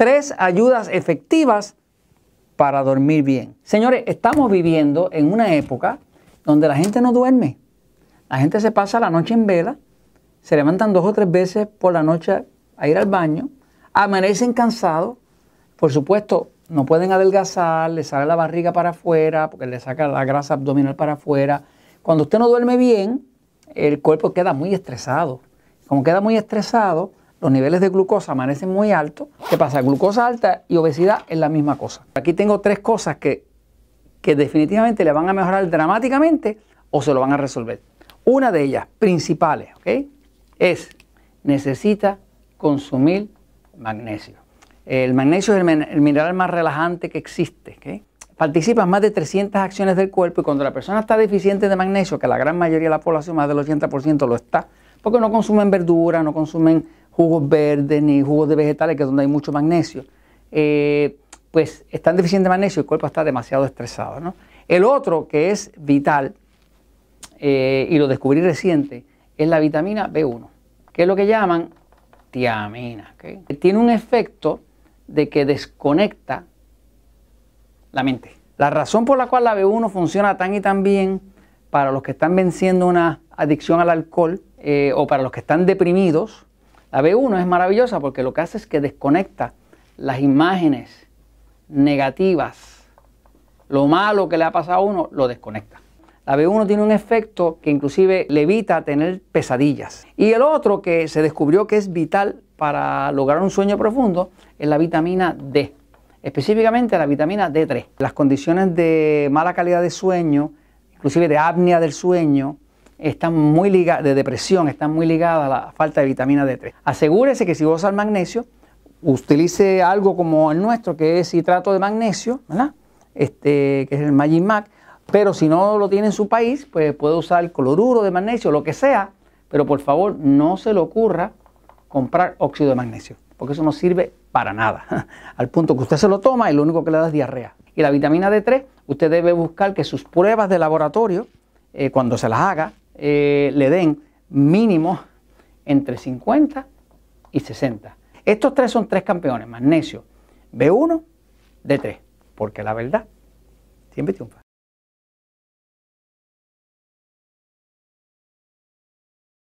tres ayudas efectivas para dormir bien. Señores, estamos viviendo en una época donde la gente no duerme. La gente se pasa la noche en vela, se levantan dos o tres veces por la noche a ir al baño, amanecen cansados, por supuesto no pueden adelgazar, le sale la barriga para afuera, porque le saca la grasa abdominal para afuera. Cuando usted no duerme bien, el cuerpo queda muy estresado. Como queda muy estresado, los niveles de glucosa amanecen muy altos, ¿qué pasa? Glucosa alta y obesidad es la misma cosa. Aquí tengo tres cosas que, definitivamente le van a mejorar dramáticamente o se lo van a resolver. Una de ellas, principales, ¿ok? Es, necesita consumir magnesio. El magnesio es el mineral más relajante que existe. ¿ok? Participa en más de 300 acciones del cuerpo y cuando la persona está deficiente de magnesio, que la gran mayoría de la población, más del 80% lo está, porque no consumen verdura, no consumen jugos verdes ni jugos de vegetales, que es donde hay mucho magnesio, eh, pues están deficientes de magnesio y el cuerpo está demasiado estresado. El otro que es vital, eh, y lo descubrí reciente, es la vitamina B1, que es lo que llaman tiamina. Tiene un efecto de que desconecta la mente. La razón por la cual la B1 funciona tan y tan bien para los que están venciendo una adicción al alcohol eh, o para los que están deprimidos la B1 es maravillosa porque lo que hace es que desconecta las imágenes negativas. Lo malo que le ha pasado a uno lo desconecta. La B1 tiene un efecto que inclusive le evita tener pesadillas. Y el otro que se descubrió que es vital para lograr un sueño profundo es la vitamina D, específicamente la vitamina D3. Las condiciones de mala calidad de sueño, inclusive de apnea del sueño, están muy ligadas, de depresión, están muy ligadas a la falta de vitamina D3. Asegúrese que si usa el magnesio, utilice algo como el nuestro, que es citrato de magnesio, ¿verdad? Este, que es el Magic Mac, pero si no lo tiene en su país, pues puede usar el cloruro de magnesio, lo que sea, pero por favor no se le ocurra comprar óxido de magnesio, porque eso no sirve para nada, al punto que usted se lo toma y lo único que le da es diarrea. Y la vitamina D3, usted debe buscar que sus pruebas de laboratorio, eh, cuando se las haga, eh, le den mínimo entre 50 y 60. Estos tres son tres campeones, magnesio, B1, D3, porque la verdad siempre triunfa.